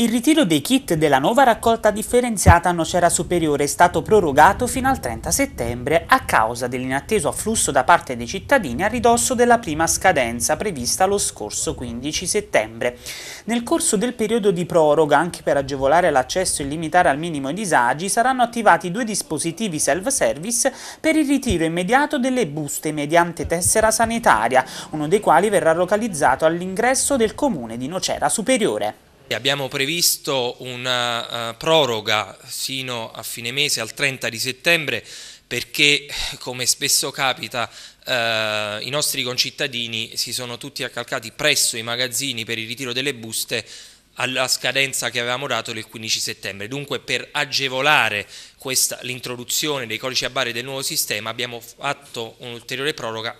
Il ritiro dei kit della nuova raccolta differenziata a Nocera Superiore è stato prorogato fino al 30 settembre a causa dell'inatteso afflusso da parte dei cittadini a ridosso della prima scadenza prevista lo scorso 15 settembre. Nel corso del periodo di proroga, anche per agevolare l'accesso e limitare al minimo i disagi, saranno attivati due dispositivi self-service per il ritiro immediato delle buste mediante tessera sanitaria, uno dei quali verrà localizzato all'ingresso del comune di Nocera Superiore abbiamo previsto una uh, proroga sino a fine mese al 30 di settembre perché come spesso capita eh, i nostri concittadini si sono tutti accalcati presso i magazzini per il ritiro delle buste alla scadenza che avevamo dato del 15 settembre. Dunque per agevolare l'introduzione dei codici a barre del nuovo sistema abbiamo fatto un'ulteriore proroga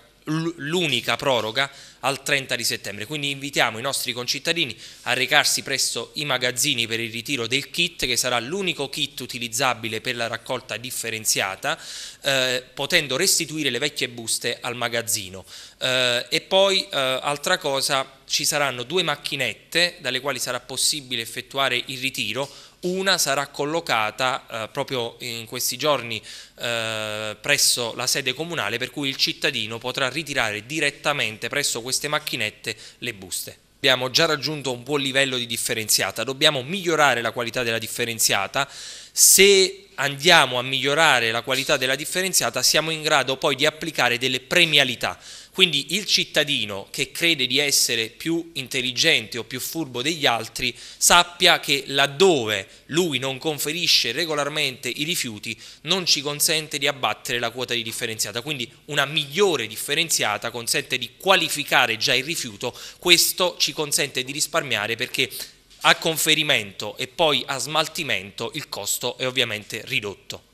l'unica proroga al 30 di settembre. Quindi invitiamo i nostri concittadini a recarsi presso i magazzini per il ritiro del kit, che sarà l'unico kit utilizzabile per la raccolta differenziata, eh, potendo restituire le vecchie buste al magazzino. Eh, e poi, eh, altra cosa, ci saranno due macchinette dalle quali sarà possibile effettuare il ritiro una sarà collocata eh, proprio in questi giorni eh, presso la sede comunale per cui il cittadino potrà ritirare direttamente presso queste macchinette le buste. Abbiamo già raggiunto un buon livello di differenziata, dobbiamo migliorare la qualità della differenziata se andiamo a migliorare la qualità della differenziata, siamo in grado poi di applicare delle premialità. Quindi il cittadino che crede di essere più intelligente o più furbo degli altri sappia che laddove lui non conferisce regolarmente i rifiuti non ci consente di abbattere la quota di differenziata. Quindi una migliore differenziata consente di qualificare già il rifiuto, questo ci consente di risparmiare perché a conferimento e poi a smaltimento il costo è ovviamente ridotto.